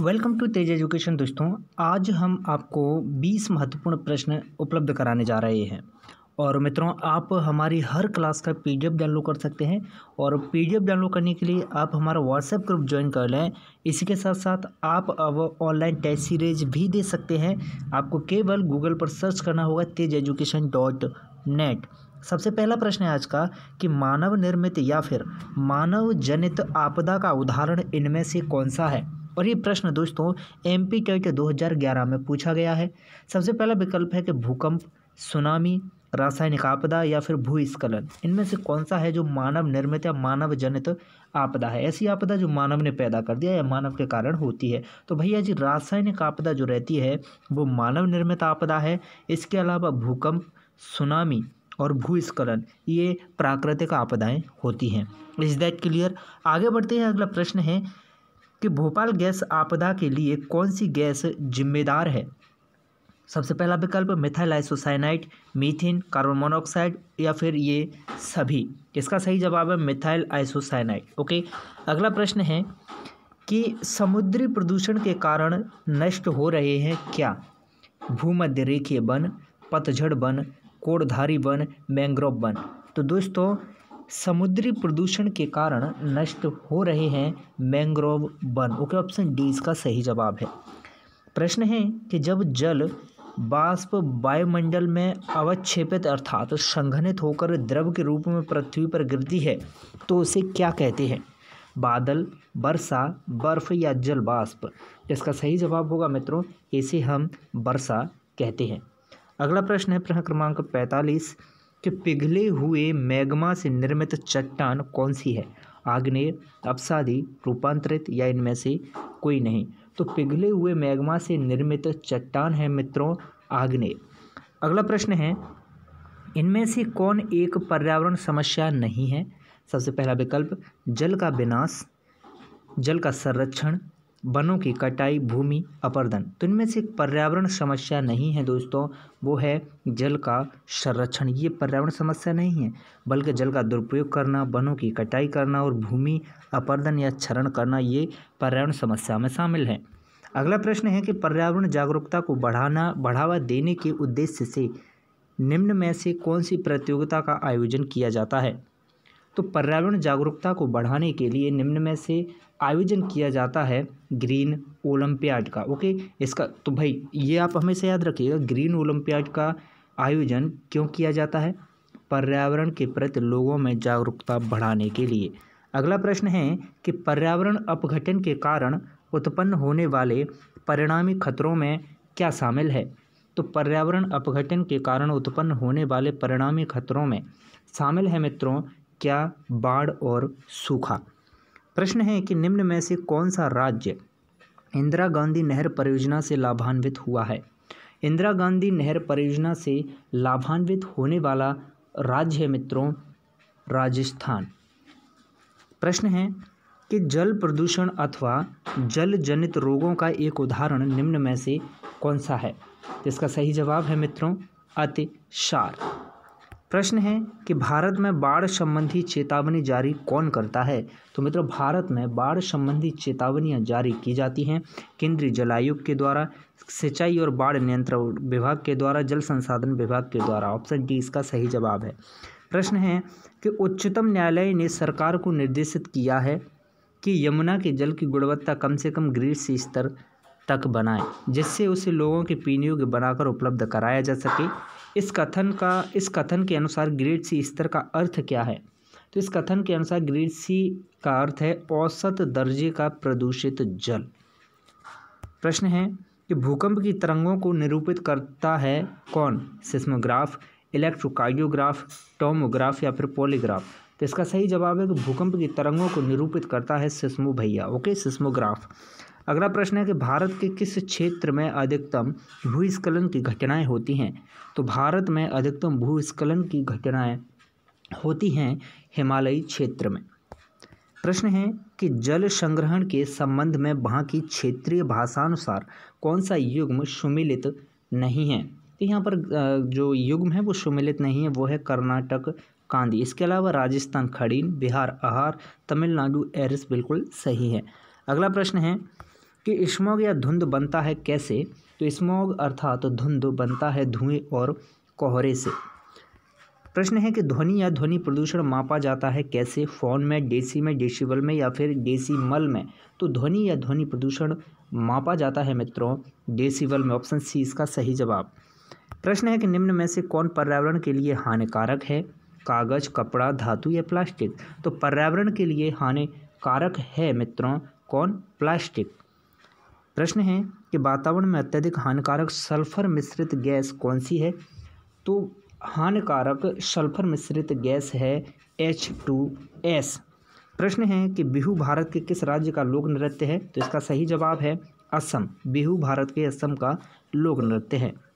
welcome to Tej education दोस्तों आज हम आपको 20 महत्वपूर्ण प्रश्न उपलब्ध कराने जा रहे हैं और मित्रों आप हमारी हर क्लास का पीडीएफ डाउनलोड कर सकते हैं और पीडीएफ डाउनलोड करने के लिए आप हमारा व्हाट्सएप ग्रुप ज्वाइन कर लें इसी के साथ साथ आप अब ऑनलाइन टेस्ट सीरीज भी दे सकते हैं आपको केवल गूगल पर सर्च करना होगा तेज एजुकेशन डॉट नेट सबसे पहला प्रश्न है आज का कि मानव निर्मित या फिर मानव जनित आपदा का उदाहरण इनमें से कौन सा है और ये प्रश्न दोस्तों एम पी के दो में पूछा गया है सबसे पहला विकल्प है कि भूकंप सुनामी रासायनिक आपदा या फिर भूस्खलन इनमें से कौन सा है जो मानव निर्मित या मानव जनित आपदा है ऐसी आपदा जो मानव ने पैदा कर दिया या मानव के कारण होती है तो भैया जी रासायनिक आपदा जो रहती है वो मानव निर्मित आपदा है इसके अलावा भूकंप सुनामी और भूस्खलन ये प्राकृतिक आपदाएं होती हैं इज दैट क्लियर आगे बढ़ते हैं अगला प्रश्न है कि भोपाल गैस आपदा के लिए कौन सी गैस जिम्मेदार है सबसे पहला विकल्प methyl isocyanate methane carbon monoxide या फिर ये सभी इसका सही जवाब है मिथाइल आइसोसाइनाइट ओके अगला प्रश्न है कि समुद्री प्रदूषण के कारण नष्ट हो रहे हैं क्या भूमध्य रेखीय वन पतझड़ वन कोड़धारी वन मैंग्रोव वन तो दोस्तों समुद्री प्रदूषण के कारण नष्ट हो रहे हैं मैंग्रोव वन ओके ऑप्शन डी इसका सही जवाब है प्रश्न है कि जब जल बाष्प वायुमंडल में अवच्छेपित अर्थात संघनित होकर द्रव के रूप में पृथ्वी पर गिरती है तो उसे क्या कहते हैं बादल वर्षा बर्फ या जल बाष्प इसका सही जवाब होगा मित्रों इसे हम वर्षा कहते हैं अगला प्रश्न है प्रश्न क्रमांक पैंतालीस कि पिघले हुए मैग्मा से निर्मित चट्टान कौन सी है आग्नेय अपसादी रूपांतरित या इनमें से कोई नहीं तो पिघले हुए मैग्मा से निर्मित चट्टान है मित्रों आग्नेय अगला प्रश्न है इनमें से कौन एक पर्यावरण समस्या नहीं है सबसे पहला विकल्प जल का विनाश जल का संरक्षण वनों की कटाई भूमि अपर्दन तो इनमें से पर्यावरण समस्या नहीं है दोस्तों वो है जल का संरक्षण ये पर्यावरण समस्या नहीं है बल्कि जल का दुरुपयोग करना वनों की कटाई करना और भूमि अपर्दन या क्षरण करना ये पर्यावरण समस्या में शामिल है अगला प्रश्न है कि पर्यावरण जागरूकता को बढ़ाना बढ़ावा देने के उद्देश्य से निम्न में से कौन सी प्रतियोगिता का आयोजन किया जाता है तो पर्यावरण जागरूकता को बढ़ाने के लिए निम्न में से आयोजन किया जाता है ग्रीन ओलंपियाड का ओके इसका तो भाई ये आप हमेशा याद रखिएगा ग्रीन ओलंपियाड का आयोजन क्यों किया जाता है पर्यावरण के प्रति लोगों में जागरूकता बढ़ाने के लिए अगला प्रश्न है कि पर्यावरण अपघटन के कारण उत्पन्न होने वाले परिणामी खतरों में क्या शामिल है तो पर्यावरण अपघटन के कारण उत्पन्न होने वाले परिणामी खतरों में शामिल है मित्रों क्या बाढ़ और सूखा प्रश्न है कि निम्न में से कौन सा राज्य इंदिरा गांधी नहर परियोजना से लाभान्वित हुआ है इंदिरा गांधी नहर परियोजना से लाभान्वित होने वाला राज्य है मित्रों राजस्थान प्रश्न है कि जल प्रदूषण अथवा जल जनित रोगों का एक उदाहरण निम्न में से कौन सा है इसका सही जवाब है मित्रों अतिशार प्रश्न है कि भारत में बाढ़ संबंधी चेतावनी जारी कौन करता है तो मित्रों भारत में बाढ़ संबंधी चेतावनियां जारी की जाती हैं केंद्रीय जल आयोग के द्वारा सिंचाई और बाढ़ नियंत्रण विभाग के द्वारा जल संसाधन विभाग के द्वारा ऑप्शन डी इसका सही जवाब है प्रश्न है कि उच्चतम न्यायालय ने सरकार को निर्देशित किया है कि यमुना के जल की गुणवत्ता कम से कम ग्रीड स्तर तक बनाए जिससे उसे लोगों के पीने योग्य बनाकर उपलब्ध कराया जा सके इस कथन का इस कथन के अनुसार ग्रेड सी स्तर का अर्थ क्या है तो इस कथन के अनुसार ग्रेड सी का अर्थ है औसत दर्जे का प्रदूषित जल प्रश्न है कि भूकंप की तरंगों को निरूपित करता है कौन सिस्मोग्राफ इलेक्ट्रोकार्डियोग्राफ टोमोग्राफ या फिर पॉलीग्राफ तो इसका सही जवाब है कि भूकंप की तरंगों को निरूपित करता है सिस्मो भैया ओके सिस्मोग्राफ अगला प्रश्न है कि भारत के किस क्षेत्र में अधिकतम भूस्खलन की घटनाएं होती हैं तो भारत में अधिकतम भूस्खलन की घटनाएं होती हैं हिमालयी क्षेत्र में प्रश्न है कि जल संग्रहण के संबंध में वहाँ की क्षेत्रीय भाषानुसार कौन सा युग्म सुमिलित नहीं है तो यहाँ पर जो युग्म है वो सुमिलित नहीं है वो है कर्नाटक कांदी इसके अलावा राजस्थान खड़ीन बिहार आहार तमिलनाडु एरिस बिल्कुल सही है अगला प्रश्न है कि स्मॉग या धुंध बनता है कैसे तो स्मॉग अर्थात धुंध बनता है धुएं और कोहरे से प्रश्न है कि ध्वनि या ध्वनि प्रदूषण मापा जाता है कैसे फोन में डेसी में डेसीबल में या फिर डेसीमल में तो ध्वनि या ध्वनि प्रदूषण मापा जाता है मित्रों डेसीबल में ऑप्शन सी इसका सही जवाब प्रश्न है कि निम्न में से कौन पर्यावरण के लिए हानिकारक है कागज कपड़ा धातु या प्लास्टिक तो पर्यावरण के लिए हानिकारक है मित्रों कौन प्लास्टिक प्रश्न है कि वातावरण में अत्यधिक हानिकारक सल्फर मिश्रित गैस कौन सी है तो हानिकारक सल्फर मिश्रित गैस है एच टू एस प्रश्न है कि बिहू भारत के किस राज्य का लोक नृत्य है तो इसका सही जवाब है असम बिहू भारत के असम का लोक नृत्य है